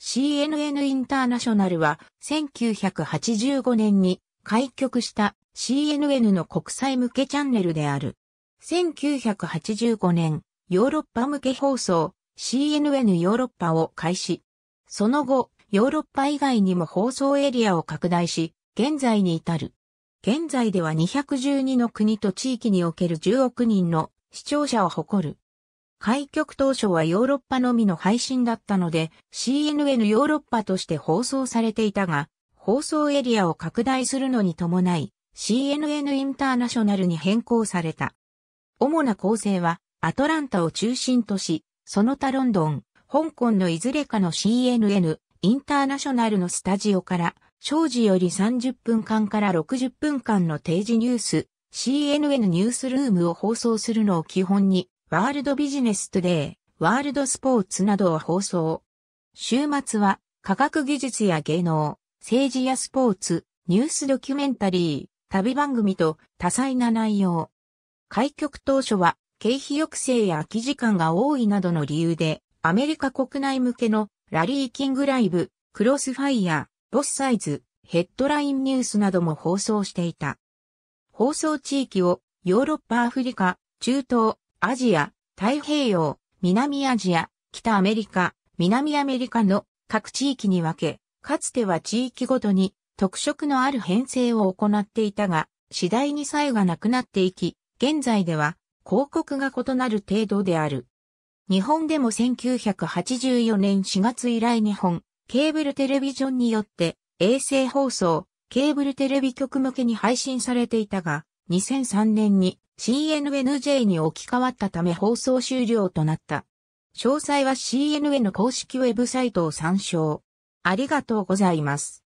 CNN インターナショナルは1985年に開局した CNN の国際向けチャンネルである。1985年、ヨーロッパ向け放送 CNN ヨーロッパを開始。その後、ヨーロッパ以外にも放送エリアを拡大し、現在に至る。現在では212の国と地域における10億人の視聴者を誇る。開局当初はヨーロッパのみの配信だったので、CNN ヨーロッパとして放送されていたが、放送エリアを拡大するのに伴い、CNN インターナショナルに変更された。主な構成は、アトランタを中心とし、その他ロンドン、香港のいずれかの CNN インターナショナルのスタジオから、正時より30分間から60分間の定時ニュース、CNN ニュースルームを放送するのを基本に、ワールドビジネストゥデイ、ワールドスポーツなどを放送。週末は科学技術や芸能、政治やスポーツ、ニュースドキュメンタリー、旅番組と多彩な内容。開局当初は経費抑制や空き時間が多いなどの理由で、アメリカ国内向けのラリーキングライブ、クロスファイヤー、ボスサイズ、ヘッドラインニュースなども放送していた。放送地域をヨーロッパアフリカ、中東、アジア、太平洋、南アジア、北アメリカ、南アメリカの各地域に分け、かつては地域ごとに特色のある編成を行っていたが、次第に差異がなくなっていき、現在では広告が異なる程度である。日本でも1984年4月以来日本、ケーブルテレビジョンによって衛星放送、ケーブルテレビ局向けに配信されていたが、2003年に CNNJ に置き換わったため放送終了となった。詳細は CNN 公式ウェブサイトを参照。ありがとうございます。